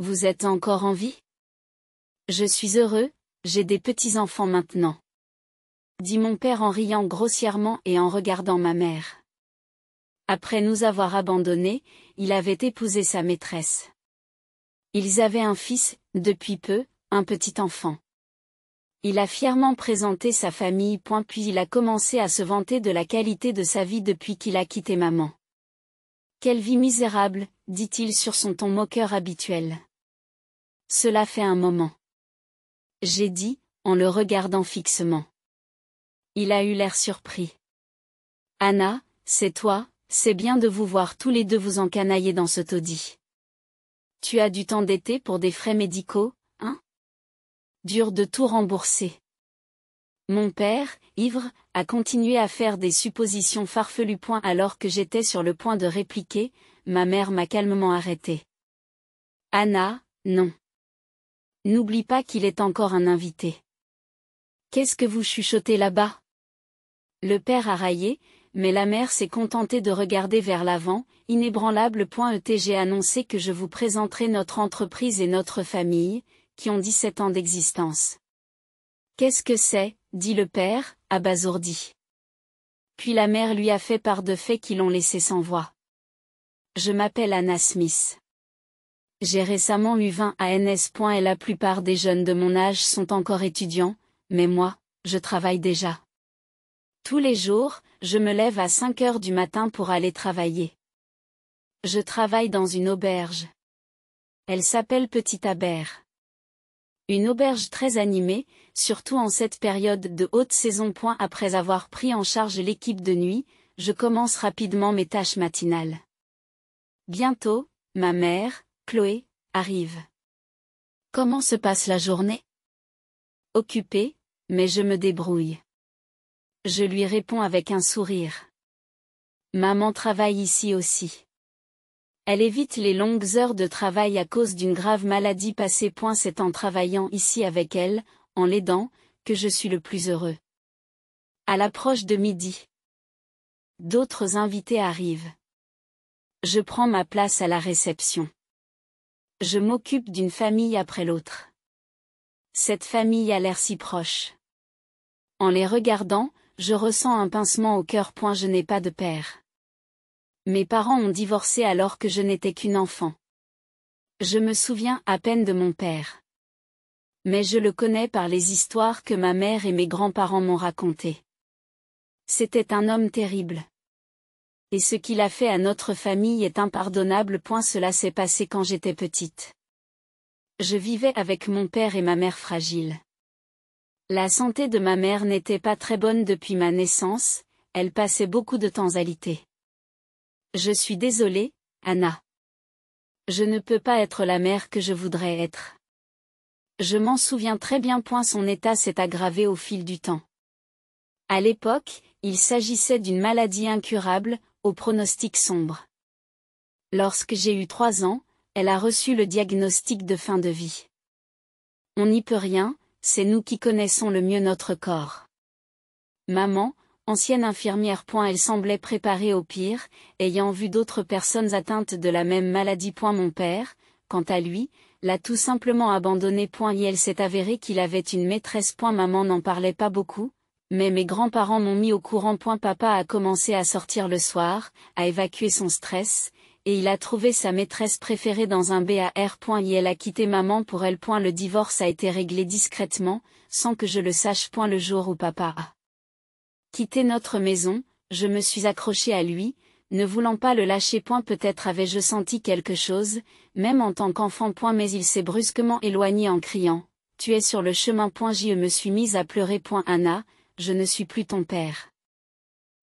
Vous êtes encore en vie Je suis heureux, j'ai des petits-enfants maintenant. Dit mon père en riant grossièrement et en regardant ma mère. Après nous avoir abandonnés, il avait épousé sa maîtresse. Ils avaient un fils, depuis peu, un petit enfant. Il a fièrement présenté sa famille. puis il a commencé à se vanter de la qualité de sa vie depuis qu'il a quitté maman. Quelle vie misérable, dit-il sur son ton moqueur habituel. Cela fait un moment. J'ai dit, en le regardant fixement. Il a eu l'air surpris. Anna, c'est toi, c'est bien de vous voir tous les deux vous encanailler dans ce taudis. Tu as du temps d'été pour des frais médicaux, hein Dur de tout rembourser. Mon père, ivre, a continué à faire des suppositions farfelues. alors que j'étais sur le point de répliquer, ma mère m'a calmement arrêté. Anna, non. N'oublie pas qu'il est encore un invité. Qu'est-ce que vous chuchotez là-bas Le père a raillé, mais la mère s'est contentée de regarder vers l'avant, inébranlable. .et j'ai e annoncé que je vous présenterai notre entreprise et notre famille, qui ont 17 ans d'existence. Qu'est-ce que c'est, dit le père, abasourdi. Puis la mère lui a fait part de faits qui l'ont laissé sans voix. Je m'appelle Anna Smith. J'ai récemment eu 20 ANS. et la plupart des jeunes de mon âge sont encore étudiants, mais moi, je travaille déjà. Tous les jours, je me lève à 5 heures du matin pour aller travailler. Je travaille dans une auberge. Elle s'appelle Petit Abert. Une auberge très animée, surtout en cette période de haute saison. Point après avoir pris en charge l'équipe de nuit, je commence rapidement mes tâches matinales. Bientôt, ma mère, Chloé, arrive. Comment se passe la journée Occupée, mais je me débrouille. Je lui réponds avec un sourire. Maman travaille ici aussi. Elle évite les longues heures de travail à cause d'une grave maladie passée. C'est en travaillant ici avec elle, en l'aidant, que je suis le plus heureux. À l'approche de midi. D'autres invités arrivent. Je prends ma place à la réception. Je m'occupe d'une famille après l'autre. Cette famille a l'air si proche. En les regardant, je ressens un pincement au cœur. Je n'ai pas de père. Mes parents ont divorcé alors que je n'étais qu'une enfant. Je me souviens à peine de mon père. Mais je le connais par les histoires que ma mère et mes grands-parents m'ont racontées. C'était un homme terrible. Et ce qu'il a fait à notre famille est impardonnable. Point cela s'est passé quand j'étais petite. Je vivais avec mon père et ma mère fragile. La santé de ma mère n'était pas très bonne depuis ma naissance, elle passait beaucoup de temps alitée. Je suis désolée, Anna. Je ne peux pas être la mère que je voudrais être. Je m'en souviens très bien. Point son état s'est aggravé au fil du temps. À l'époque, il s'agissait d'une maladie incurable, au pronostic sombre. Lorsque j'ai eu trois ans, elle a reçu le diagnostic de fin de vie. On n'y peut rien, c'est nous qui connaissons le mieux notre corps. Maman, ancienne infirmière. Elle semblait préparée au pire, ayant vu d'autres personnes atteintes de la même maladie. Mon père, quant à lui, l'a tout simplement abandonné. Et elle s'est avérée qu'il avait une maîtresse. Maman n'en parlait pas beaucoup, mais mes grands-parents m'ont mis au courant. Papa a commencé à sortir le soir, à évacuer son stress, et il a trouvé sa maîtresse préférée dans un BAR. Et elle a quitté maman pour elle. Le divorce a été réglé discrètement, sans que je le sache. Le jour où papa a Quitter notre maison, je me suis accrochée à lui, ne voulant pas le lâcher point peut-être avais-je senti quelque chose, même en tant qu'enfant point mais il s'est brusquement éloigné en criant. Tu es sur le chemin point je me suis mise à pleurer point Anna, je ne suis plus ton père.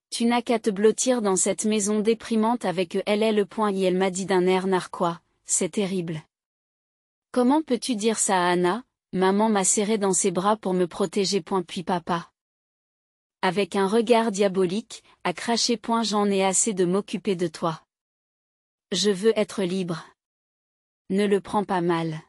Tu n'as qu'à te blottir dans cette maison déprimante avec elle est le point et elle m'a dit d'un air narquois, c'est terrible. Comment peux-tu dire ça à Anna Maman m'a serré dans ses bras pour me protéger point puis papa avec un regard diabolique, à cracher point j'en ai assez de m'occuper de toi. Je veux être libre. Ne le prends pas mal.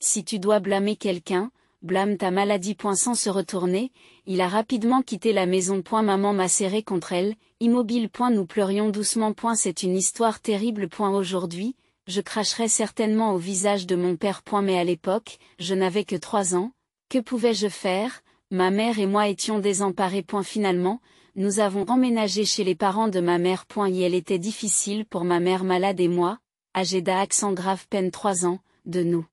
Si tu dois blâmer quelqu'un, blâme ta maladie. Point sans se retourner, il a rapidement quitté la maison. Point maman m'a serré contre elle, immobile. Point nous pleurions doucement. Point c'est une histoire terrible. Point aujourd'hui, je cracherais certainement au visage de mon père. Point mais à l'époque, je n'avais que trois ans, que pouvais-je faire Ma mère et moi étions désemparés. Finalement, nous avons emménagé chez les parents de ma mère. Et elle était difficile pour ma mère malade et moi, âgée accent grave peine 3 ans, de nous.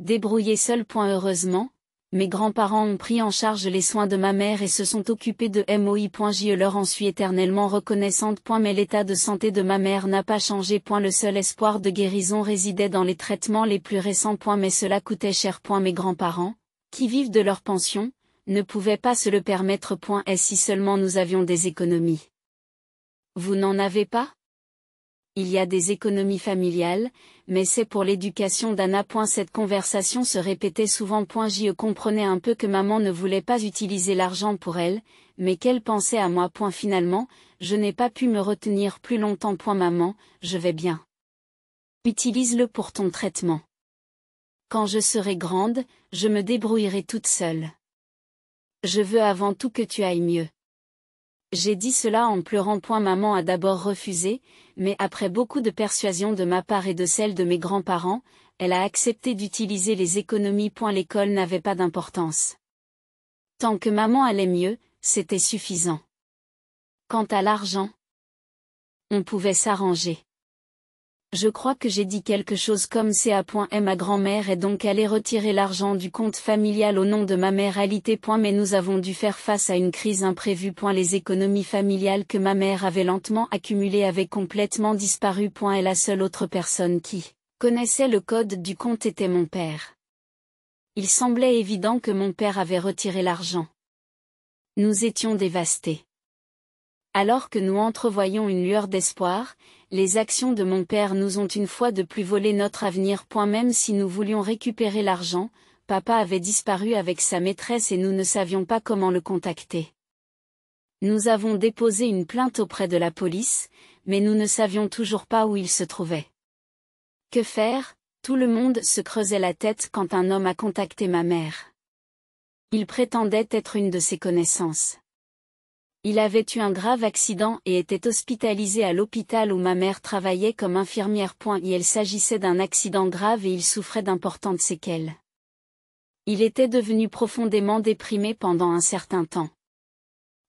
débrouiller seuls. Heureusement, mes grands-parents ont pris en charge les soins de ma mère et se sont occupés de moi. Je leur en suis éternellement reconnaissante. Mais l'état de santé de ma mère n'a pas changé. Le seul espoir de guérison résidait dans les traitements les plus récents. Mais cela coûtait cher. Mes grands-parents, qui vivent de leur pension, ne pouvait pas se le permettre. Et si seulement nous avions des économies. Vous n'en avez pas Il y a des économies familiales, mais c'est pour l'éducation d'Anna. Cette conversation se répétait souvent. Je comprenais un peu que maman ne voulait pas utiliser l'argent pour elle, mais qu'elle pensait à moi. point Finalement, je n'ai pas pu me retenir plus longtemps. point Maman, je vais bien. Utilise-le pour ton traitement. Quand je serai grande, je me débrouillerai toute seule. Je veux avant tout que tu ailles mieux. J'ai dit cela en pleurant. Point maman a d'abord refusé, mais après beaucoup de persuasion de ma part et de celle de mes grands-parents, elle a accepté d'utiliser les économies. Point l'école n'avait pas d'importance. Tant que maman allait mieux, c'était suffisant. Quant à l'argent, on pouvait s'arranger. Je crois que j'ai dit quelque chose comme et Ma grand-mère est donc allée retirer l'argent du compte familial au nom de ma mère alité. Mais nous avons dû faire face à une crise imprévue. Les économies familiales que ma mère avait lentement accumulées avaient complètement disparu. Et la seule autre personne qui connaissait le code du compte était mon père. Il semblait évident que mon père avait retiré l'argent. Nous étions dévastés. Alors que nous entrevoyons une lueur d'espoir, les actions de mon père nous ont une fois de plus volé notre avenir. Point Même si nous voulions récupérer l'argent, papa avait disparu avec sa maîtresse et nous ne savions pas comment le contacter. Nous avons déposé une plainte auprès de la police, mais nous ne savions toujours pas où il se trouvait. Que faire Tout le monde se creusait la tête quand un homme a contacté ma mère. Il prétendait être une de ses connaissances. Il avait eu un grave accident et était hospitalisé à l'hôpital où ma mère travaillait comme infirmière. Il s'agissait d'un accident grave et il souffrait d'importantes séquelles. Il était devenu profondément déprimé pendant un certain temps.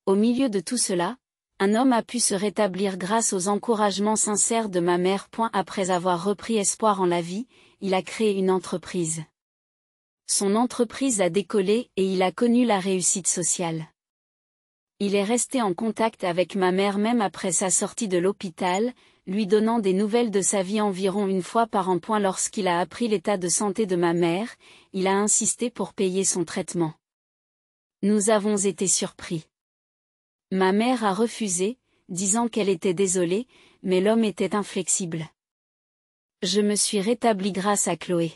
Au milieu de tout cela, un homme a pu se rétablir grâce aux encouragements sincères de ma mère. Après avoir repris espoir en la vie, il a créé une entreprise. Son entreprise a décollé et il a connu la réussite sociale. Il est resté en contact avec ma mère même après sa sortie de l'hôpital, lui donnant des nouvelles de sa vie environ une fois par an. Lorsqu'il a appris l'état de santé de ma mère, il a insisté pour payer son traitement. Nous avons été surpris. Ma mère a refusé, disant qu'elle était désolée, mais l'homme était inflexible. Je me suis rétabli grâce à Chloé.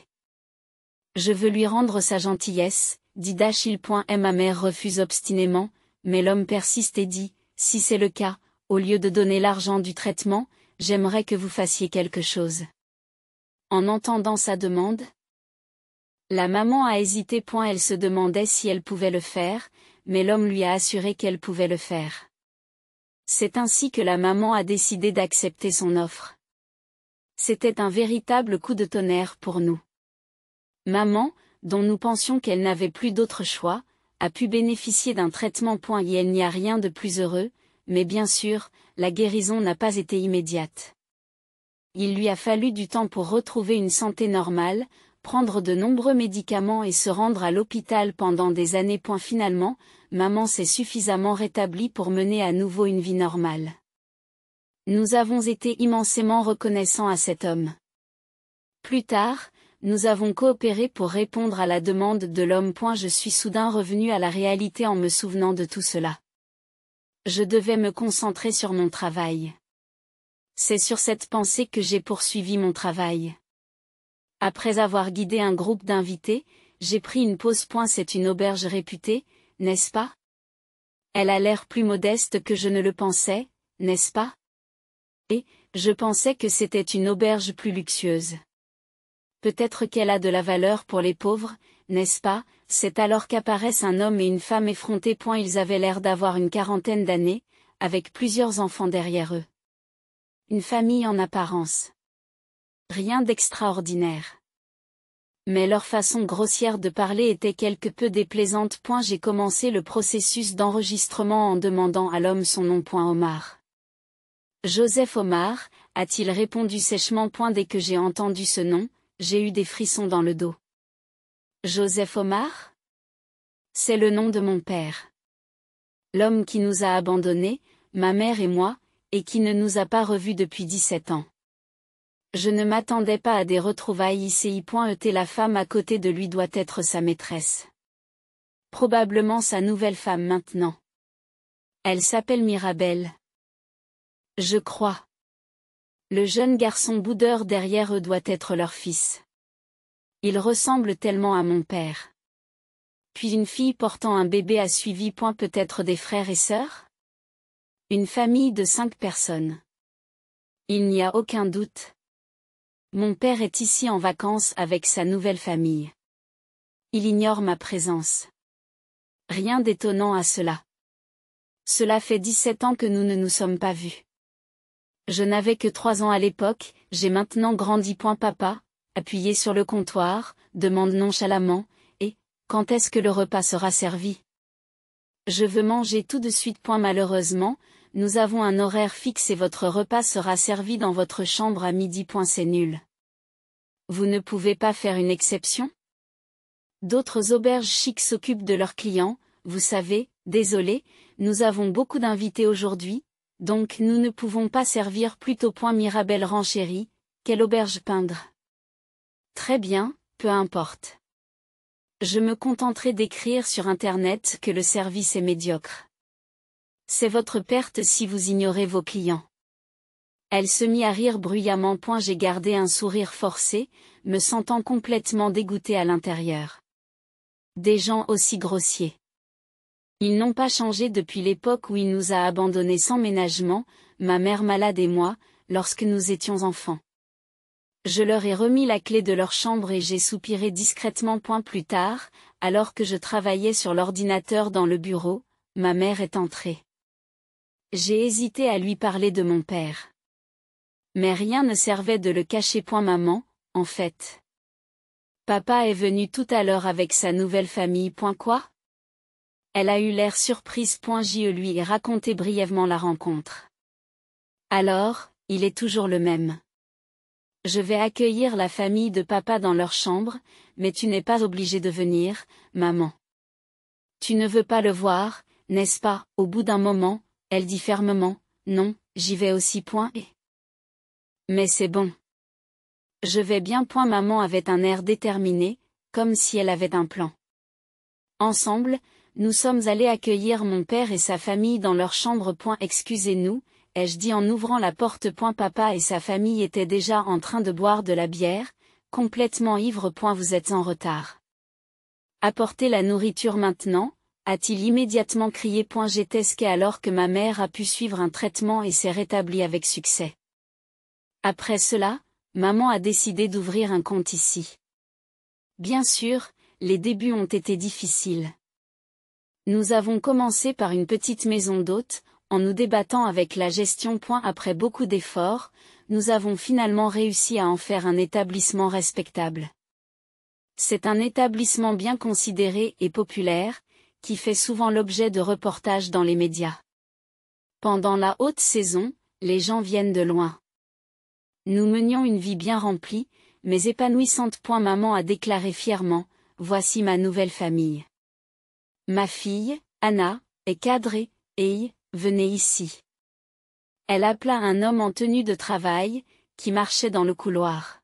Je veux lui rendre sa gentillesse, dit Dachille. Ma mère refuse obstinément, mais l'homme persiste et dit, si c'est le cas, au lieu de donner l'argent du traitement, j'aimerais que vous fassiez quelque chose. En entendant sa demande, la maman a hésité point elle se demandait si elle pouvait le faire, mais l'homme lui a assuré qu'elle pouvait le faire. C'est ainsi que la maman a décidé d'accepter son offre. C'était un véritable coup de tonnerre pour nous. Maman, dont nous pensions qu'elle n'avait plus d'autre choix, a pu bénéficier d'un traitement. Point. et Il n'y a rien de plus heureux, mais bien sûr, la guérison n'a pas été immédiate. Il lui a fallu du temps pour retrouver une santé normale, prendre de nombreux médicaments et se rendre à l'hôpital pendant des années. Point. Finalement, maman s'est suffisamment rétablie pour mener à nouveau une vie normale. Nous avons été immensément reconnaissants à cet homme. Plus tard, nous avons coopéré pour répondre à la demande de l'homme. Je suis soudain revenu à la réalité en me souvenant de tout cela. Je devais me concentrer sur mon travail. C'est sur cette pensée que j'ai poursuivi mon travail. Après avoir guidé un groupe d'invités, j'ai pris une pause. C'est une auberge réputée, n'est-ce pas Elle a l'air plus modeste que je ne le pensais, n'est-ce pas Et, je pensais que c'était une auberge plus luxueuse peut-être qu'elle a de la valeur pour les pauvres, n'est-ce pas C'est alors qu'apparaissent un homme et une femme effrontés. Point ils avaient l'air d'avoir une quarantaine d'années, avec plusieurs enfants derrière eux. Une famille en apparence. Rien d'extraordinaire. Mais leur façon grossière de parler était quelque peu déplaisante. Point J'ai commencé le processus d'enregistrement en demandant à l'homme son nom. Point Omar. Joseph Omar, a-t-il répondu sèchement. Point dès que j'ai entendu ce nom, j'ai eu des frissons dans le dos. Joseph Omar C'est le nom de mon père. L'homme qui nous a abandonnés, ma mère et moi, et qui ne nous a pas revus depuis 17 ans. Je ne m'attendais pas à des retrouvailles Et e la femme à côté de lui doit être sa maîtresse. Probablement sa nouvelle femme maintenant. Elle s'appelle Mirabelle. Je crois. Le jeune garçon boudeur derrière eux doit être leur fils. Il ressemble tellement à mon père. Puis une fille portant un bébé a suivi point peut-être des frères et sœurs Une famille de cinq personnes. Il n'y a aucun doute. Mon père est ici en vacances avec sa nouvelle famille. Il ignore ma présence. Rien d'étonnant à cela. Cela fait 17 ans que nous ne nous sommes pas vus. Je n'avais que trois ans à l'époque, j'ai maintenant grandi. Point papa, appuyé sur le comptoir, demande nonchalamment, et, quand est-ce que le repas sera servi Je veux manger tout de suite. Point malheureusement, nous avons un horaire fixe et votre repas sera servi dans votre chambre à midi. Point c'est nul. Vous ne pouvez pas faire une exception D'autres auberges chics s'occupent de leurs clients, vous savez, désolé, nous avons beaucoup d'invités aujourd'hui, donc nous ne pouvons pas servir plutôt point Mirabel Renchérie, quelle auberge peindre. Très bien, peu importe. Je me contenterai d'écrire sur Internet que le service est médiocre. C'est votre perte si vous ignorez vos clients. Elle se mit à rire bruyamment. point J'ai gardé un sourire forcé, me sentant complètement dégoûté à l'intérieur. Des gens aussi grossiers. Ils n'ont pas changé depuis l'époque où il nous a abandonnés sans ménagement, ma mère malade et moi, lorsque nous étions enfants. Je leur ai remis la clé de leur chambre et j'ai soupiré discrètement point plus tard, alors que je travaillais sur l'ordinateur dans le bureau, ma mère est entrée. J'ai hésité à lui parler de mon père. Mais rien ne servait de le cacher point maman, en fait. Papa est venu tout à l'heure avec sa nouvelle famille point quoi elle a eu l'air surprise. Je lui ai raconté brièvement la rencontre. Alors, il est toujours le même. Je vais accueillir la famille de papa dans leur chambre, mais tu n'es pas obligée de venir, maman. Tu ne veux pas le voir, n'est-ce pas Au bout d'un moment, elle dit fermement, non, j'y vais aussi. Point e. Mais c'est bon. Je vais bien. Point maman avait un air déterminé, comme si elle avait un plan. Ensemble, nous sommes allés accueillir mon père et sa famille dans leur chambre. Excusez-nous, ai-je dit en ouvrant la porte. Papa et sa famille étaient déjà en train de boire de la bière, complètement ivre. Vous êtes en retard. Apportez la nourriture maintenant, a-t-il immédiatement crié. J'étais qu'est alors que ma mère a pu suivre un traitement et s'est rétablie avec succès. Après cela, maman a décidé d'ouvrir un compte ici. Bien sûr, les débuts ont été difficiles. Nous avons commencé par une petite maison d'hôte, en nous débattant avec la gestion. Après beaucoup d'efforts, nous avons finalement réussi à en faire un établissement respectable. C'est un établissement bien considéré et populaire, qui fait souvent l'objet de reportages dans les médias. Pendant la haute saison, les gens viennent de loin. Nous menions une vie bien remplie, mais épanouissante. Maman a déclaré fièrement, voici ma nouvelle famille. Ma fille, Anna, est cadrée, et, venez ici. Elle appela un homme en tenue de travail, qui marchait dans le couloir.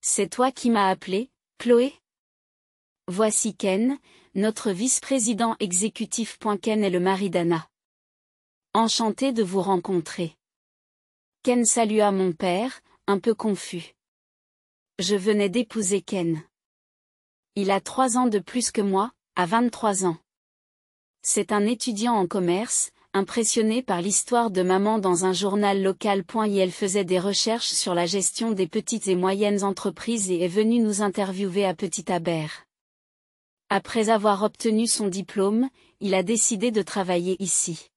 C'est toi qui m'as appelé, Chloé Voici Ken, notre vice-président exécutif. Ken est le mari d'Anna. Enchanté de vous rencontrer. Ken salua mon père, un peu confus. Je venais d'épouser Ken. Il a trois ans de plus que moi, à 23 ans. C'est un étudiant en commerce, impressionné par l'histoire de maman dans un journal local. Et elle faisait des recherches sur la gestion des petites et moyennes entreprises et est venu nous interviewer à Petit Aber. Après avoir obtenu son diplôme, il a décidé de travailler ici.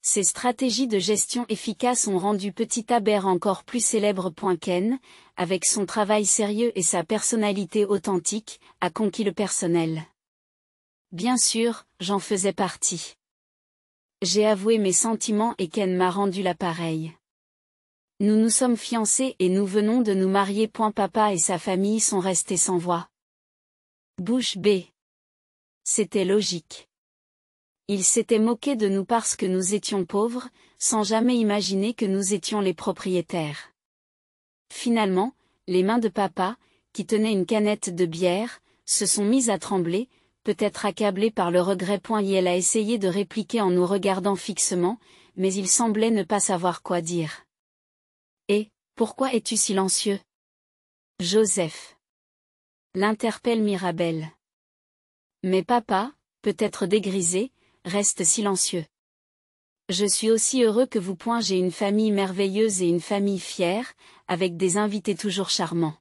Ses stratégies de gestion efficaces ont rendu Petit Aber encore plus célèbre. Ken, avec son travail sérieux et sa personnalité authentique, a conquis le personnel. Bien sûr, j'en faisais partie. J'ai avoué mes sentiments et Ken m'a rendu la pareille. Nous nous sommes fiancés et nous venons de nous marier. Papa et sa famille sont restés sans voix. Bouche B. C'était logique. Il s'était moqué de nous parce que nous étions pauvres, sans jamais imaginer que nous étions les propriétaires. Finalement, les mains de papa, qui tenait une canette de bière, se sont mises à trembler, peut-être accablé par le regret. elle a essayé de répliquer en nous regardant fixement, mais il semblait ne pas savoir quoi dire. Et, pourquoi es-tu silencieux Joseph. L'interpelle Mirabelle. « Mais papa, peut-être dégrisé, reste silencieux. Je suis aussi heureux que vous. J'ai une famille merveilleuse et une famille fière, avec des invités toujours charmants.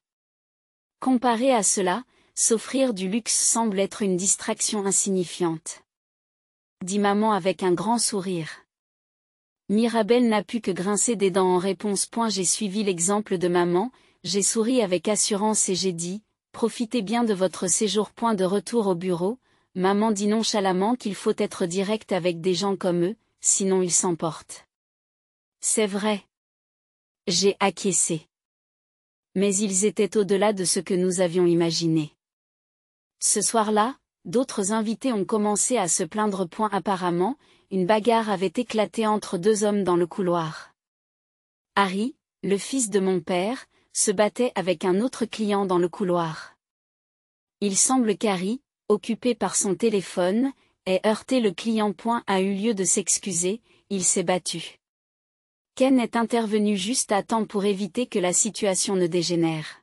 Comparé à cela, S'offrir du luxe semble être une distraction insignifiante. Dit maman avec un grand sourire. Mirabel n'a pu que grincer des dents en réponse. J'ai suivi l'exemple de maman, j'ai souri avec assurance et j'ai dit, profitez bien de votre séjour. Point de retour au bureau, maman dit nonchalamment qu'il faut être direct avec des gens comme eux, sinon ils s'emportent. C'est vrai. J'ai acquiescé. Mais ils étaient au-delà de ce que nous avions imaginé. Ce soir-là, d'autres invités ont commencé à se plaindre point apparemment, une bagarre avait éclaté entre deux hommes dans le couloir. Harry, le fils de mon père, se battait avec un autre client dans le couloir. Il semble qu'Harry, occupé par son téléphone, ait heurté le client. Point a eu lieu de s'excuser, il s'est battu. Ken est intervenu juste à temps pour éviter que la situation ne dégénère.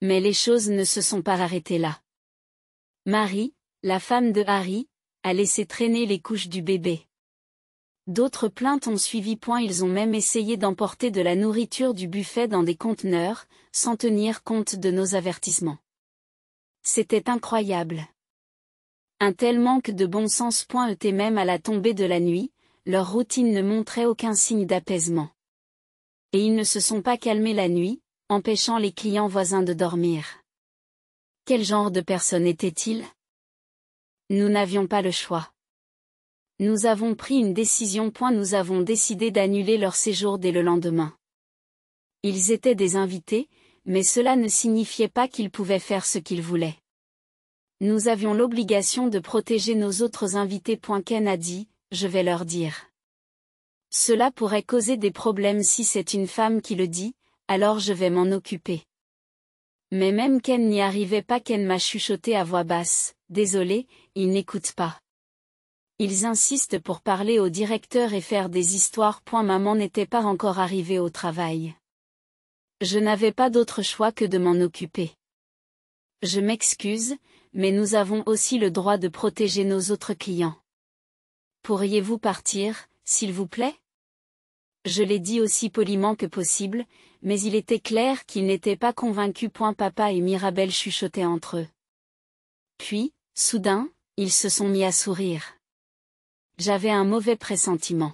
Mais les choses ne se sont pas arrêtées là. Marie, la femme de Harry, a laissé traîner les couches du bébé. D'autres plaintes ont suivi point ils ont même essayé d'emporter de la nourriture du buffet dans des conteneurs, sans tenir compte de nos avertissements. C'était incroyable. Un tel manque de bon sens point même à la tombée de la nuit, leur routine ne montrait aucun signe d'apaisement. Et ils ne se sont pas calmés la nuit, empêchant les clients voisins de dormir. Quel genre de personne était-il Nous n'avions pas le choix. Nous avons pris une décision. Nous avons décidé d'annuler leur séjour dès le lendemain. Ils étaient des invités, mais cela ne signifiait pas qu'ils pouvaient faire ce qu'ils voulaient. Nous avions l'obligation de protéger nos autres invités. Ken a dit, je vais leur dire. Cela pourrait causer des problèmes si c'est une femme qui le dit, alors je vais m'en occuper. Mais même qu'elle n'y arrivait pas qu'elle m'a chuchoté à voix basse, désolé, ils n'écoutent pas. Ils insistent pour parler au directeur et faire des histoires. Maman n'était pas encore arrivée au travail. Je n'avais pas d'autre choix que de m'en occuper. Je m'excuse, mais nous avons aussi le droit de protéger nos autres clients. Pourriez-vous partir, s'il vous plaît Je l'ai dit aussi poliment que possible, mais il était clair qu'ils n'étaient pas convaincus. Point papa et Mirabel chuchotaient entre eux. Puis, soudain, ils se sont mis à sourire. J'avais un mauvais pressentiment.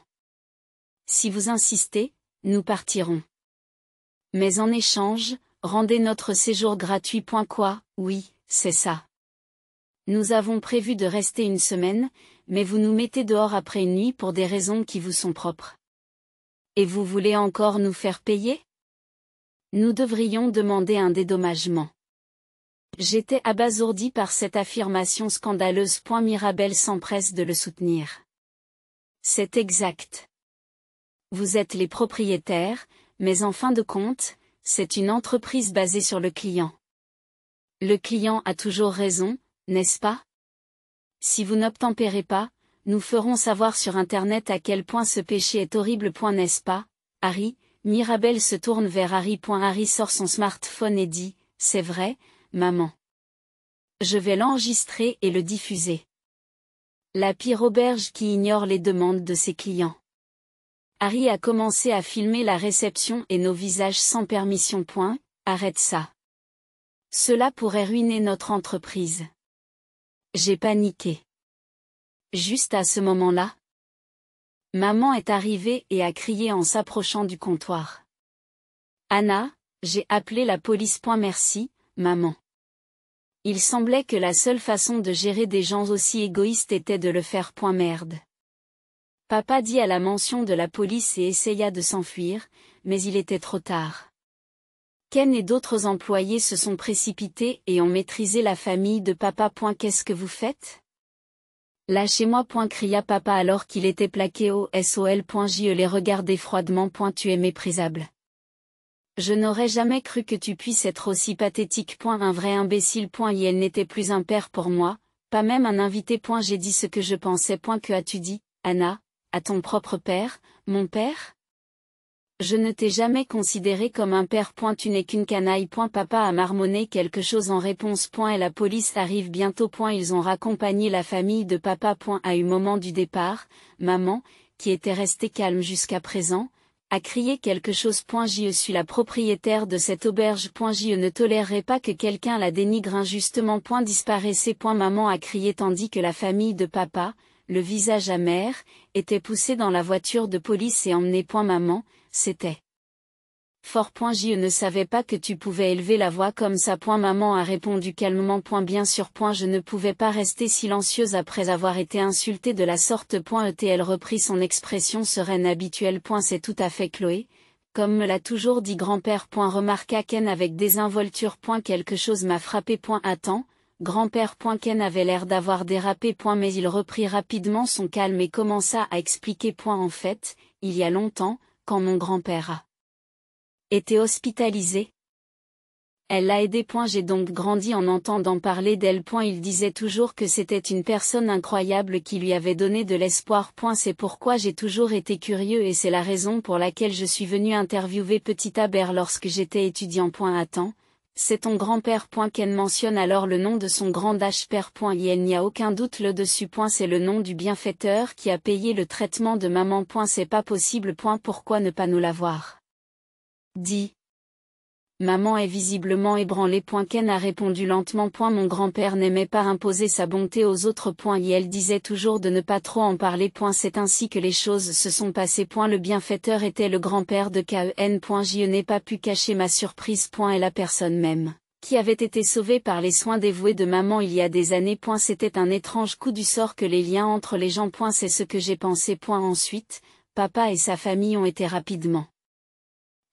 Si vous insistez, nous partirons. Mais en échange, rendez notre séjour gratuit. Point quoi, oui, c'est ça. Nous avons prévu de rester une semaine, mais vous nous mettez dehors après une nuit pour des raisons qui vous sont propres. Et vous voulez encore nous faire payer nous devrions demander un dédommagement. J'étais abasourdi par cette affirmation scandaleuse. Mirabel s'empresse de le soutenir. C'est exact. Vous êtes les propriétaires, mais en fin de compte, c'est une entreprise basée sur le client. Le client a toujours raison, n'est-ce pas Si vous n'obtempérez pas, nous ferons savoir sur Internet à quel point ce péché est horrible. N'est-ce pas, Harry Mirabel se tourne vers Harry. Harry sort son smartphone et dit « C'est vrai, maman. Je vais l'enregistrer et le diffuser. » La pire auberge qui ignore les demandes de ses clients. Harry a commencé à filmer la réception et nos visages sans permission. Point, arrête ça. Cela pourrait ruiner notre entreprise. J'ai paniqué. Juste à ce moment-là, Maman est arrivée et a crié en s'approchant du comptoir. Anna, j'ai appelé la police. Merci, maman. Il semblait que la seule façon de gérer des gens aussi égoïstes était de le faire. Merde. Papa dit à la mention de la police et essaya de s'enfuir, mais il était trop tard. Ken et d'autres employés se sont précipités et ont maîtrisé la famille de papa. Qu'est-ce que vous faites Lâchez-moi. cria papa alors qu'il était plaqué au sol. Je les regardais froidement. Tu es méprisable. Je n'aurais jamais cru que tu puisses être aussi pathétique. Un vrai imbécile. Et elle n'était plus un père pour moi, pas même un invité. J'ai dit ce que je pensais. Que as-tu dit, Anna, à ton propre père, mon père je ne t'ai jamais considéré comme un père. Point, tu n'es qu'une canaille. Point, papa a marmonné quelque chose en réponse. Point, et la police arrive bientôt. Point, ils ont raccompagné la famille de papa. Point, à un moment du départ, maman, qui était restée calme jusqu'à présent, a crié quelque chose. je suis la propriétaire de cette auberge. je ne tolérerai pas que quelqu'un la dénigre injustement. Point, disparaissez. Point, maman a crié tandis que la famille de papa, le visage amer, était poussé dans la voiture de police et emmené point maman, c'était. Fort point e ne savais pas que tu pouvais élever la voix comme ça point maman a répondu calmement point bien sûr point je ne pouvais pas rester silencieuse après avoir été insultée de la sorte point elle reprit son expression sereine habituelle point c'est tout à fait Chloé, comme me l'a toujours dit grand-père point remarqua Ken avec désinvolture point quelque chose m'a frappé point temps grand-père. Ken avait l'air d'avoir dérapé. Mais il reprit rapidement son calme et commença à expliquer. En fait, il y a longtemps, quand mon grand-père a été hospitalisé. Elle l'a aidé. J'ai donc grandi en entendant parler d'elle. Il disait toujours que c'était une personne incroyable qui lui avait donné de l'espoir. C'est pourquoi j'ai toujours été curieux et c'est la raison pour laquelle je suis venu interviewer Petit Aber lorsque j'étais étudiant. temps. C'est ton grand-père. Ken mentionne alors le nom de son grand père. Il n'y a aucun doute le dessus. C'est le nom du bienfaiteur qui a payé le traitement de maman. C'est pas possible. Pourquoi ne pas nous l'avoir dit Maman est visiblement ébranlée. Ken a répondu lentement. Mon grand-père n'aimait pas imposer sa bonté aux autres. Et elle disait toujours de ne pas trop en parler. C'est ainsi que les choses se sont passées. Le bienfaiteur était le grand-père de Ken. Je n'ai pas pu cacher ma surprise. Et la personne même qui avait été sauvée par les soins dévoués de maman il y a des années. C'était un étrange coup du sort que les liens entre les gens. C'est ce que j'ai pensé. Ensuite, papa et sa famille ont été rapidement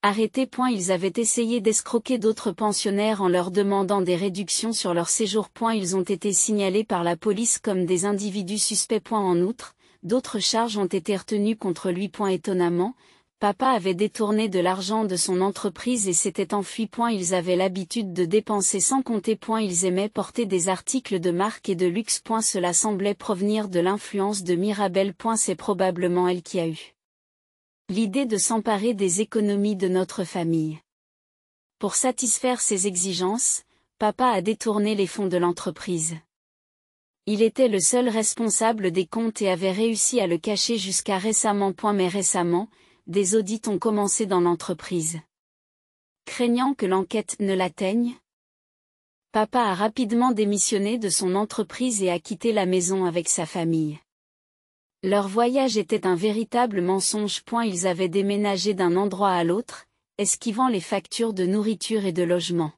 Arrêtés point ils avaient essayé d'escroquer d'autres pensionnaires en leur demandant des réductions sur leur séjour ils ont été signalés par la police comme des individus suspects en outre, d'autres charges ont été retenues contre lui étonnamment, papa avait détourné de l'argent de son entreprise et s'était enfui ils avaient l'habitude de dépenser sans compter ils aimaient porter des articles de marque et de luxe cela semblait provenir de l'influence de Mirabel c'est probablement elle qui a eu L'idée de s'emparer des économies de notre famille. Pour satisfaire ses exigences, papa a détourné les fonds de l'entreprise. Il était le seul responsable des comptes et avait réussi à le cacher jusqu'à récemment. Mais récemment, des audits ont commencé dans l'entreprise. Craignant que l'enquête ne l'atteigne, papa a rapidement démissionné de son entreprise et a quitté la maison avec sa famille. Leur voyage était un véritable mensonge. Ils avaient déménagé d'un endroit à l'autre, esquivant les factures de nourriture et de logement.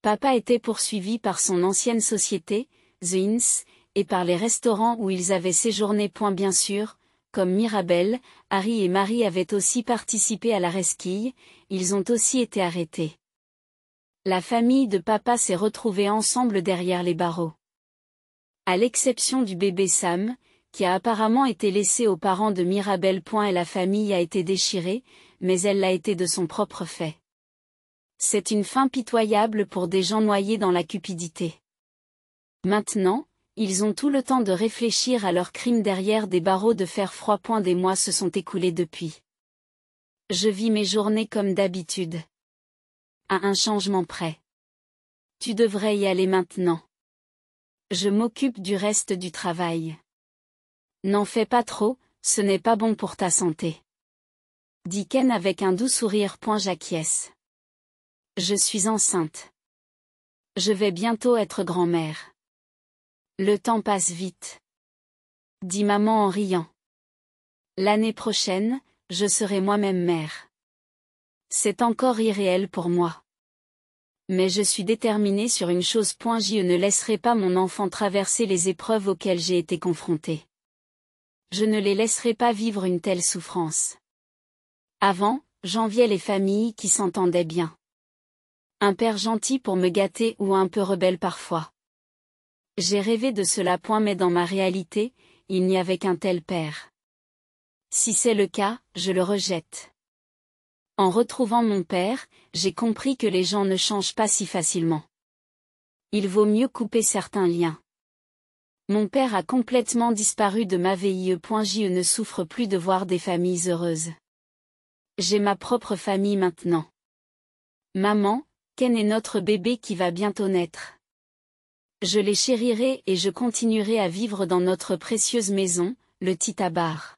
Papa était poursuivi par son ancienne société, The Inns, et par les restaurants où ils avaient séjourné. Bien sûr, comme Mirabelle, Harry et Marie avaient aussi participé à la resquille, ils ont aussi été arrêtés. La famille de papa s'est retrouvée ensemble derrière les barreaux. À l'exception du bébé Sam, a apparemment été laissée aux parents de Mirabel. Et la famille a été déchirée, mais elle l'a été de son propre fait. C'est une fin pitoyable pour des gens noyés dans la cupidité. Maintenant, ils ont tout le temps de réfléchir à leur crime derrière des barreaux de fer froid. Des mois se sont écoulés depuis. Je vis mes journées comme d'habitude. À un changement près. Tu devrais y aller maintenant. Je m'occupe du reste du travail. N'en fais pas trop, ce n'est pas bon pour ta santé. Dit Ken avec un doux sourire. J'acquiesce. Je suis enceinte. Je vais bientôt être grand-mère. Le temps passe vite. Dit maman en riant. L'année prochaine, je serai moi-même mère. C'est encore irréel pour moi. Mais je suis déterminée sur une chose. Je ne laisserai pas mon enfant traverser les épreuves auxquelles j'ai été confrontée je ne les laisserai pas vivre une telle souffrance. Avant, j'enviais les familles qui s'entendaient bien. Un père gentil pour me gâter ou un peu rebelle parfois. J'ai rêvé de cela point mais dans ma réalité, il n'y avait qu'un tel père. Si c'est le cas, je le rejette. En retrouvant mon père, j'ai compris que les gens ne changent pas si facilement. Il vaut mieux couper certains liens. Mon père a complètement disparu de ma vie. Je ne souffre plus de voir des familles heureuses. J'ai ma propre famille maintenant. Maman, Ken est notre bébé qui va bientôt naître. Je les chérirai et je continuerai à vivre dans notre précieuse maison, le Titabar.